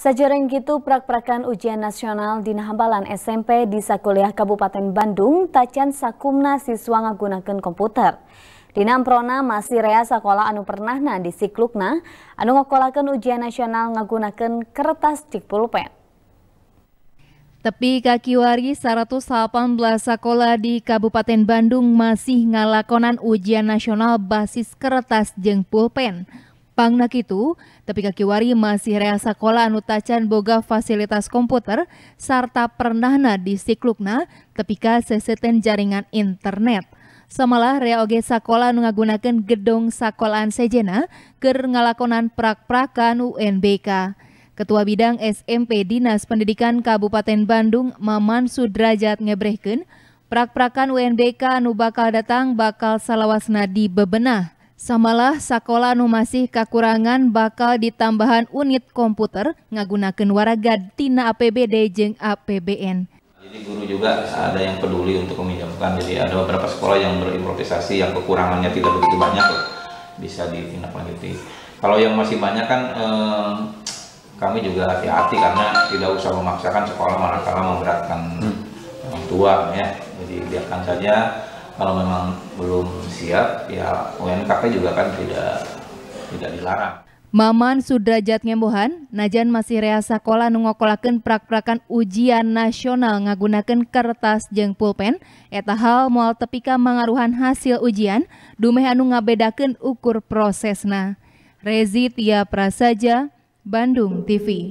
Sajareng gitu prak-prakan ujian nasional di Nahambalan SMP di Sakuliah Kabupaten Bandung tacan sakumna siswa ngagunakan komputer. Di namprona masih rea sekolah anu pernahna di siklukna anu ngokolakan ujian nasional ngagunakan kertas cik pulpen. Tepi kakiwari 118 sekolah di Kabupaten Bandung masih ngalakonan ujian nasional basis kertas jeng pulpen nak itu, tapi kakiwari masih rea sekolah anu tacan boga fasilitas komputer serta pernahna di siklukna tapi seseten jaringan internet. Samalah rea oge sekolah anu ngagunakan gedung sekolahan sejena ker ngalakonan prak-prakan UNBK. Ketua Bidang SMP Dinas Pendidikan Kabupaten Bandung Maman Sudrajat Ngebrehken, prak-prakan UNBK anu bakal datang bakal salawasna di bebenah. Samalah sakola nu masih kakurangan bakal ditambahan unit komputer ngagunakan waraga tina APBD jeng APBN. Jadi guru juga ada yang peduli untuk meminjamkan. Jadi ada beberapa sekolah yang berimprovisasi yang kekurangannya tidak begitu banyak bisa ditindaklanjuti. Kalau yang masih banyak kan eh, kami juga hati-hati karena tidak usah memaksakan sekolah manakala memberatkan hmm. orang tua ya. Jadi biarkan saja kalau memang belum siap ya UNKP juga kan tidak tidak dilarang. Maman Sudrajat Ngembohan, najan masih rea sekolah nungokolaken prak-prakan ujian nasional ngagunakan kertas jeng pulpen, eta hal moal tepika mengaruhan hasil ujian, dumeh anu ngabedakan ukur prosesna. Rezi Tia Prasaja, Bandung TV.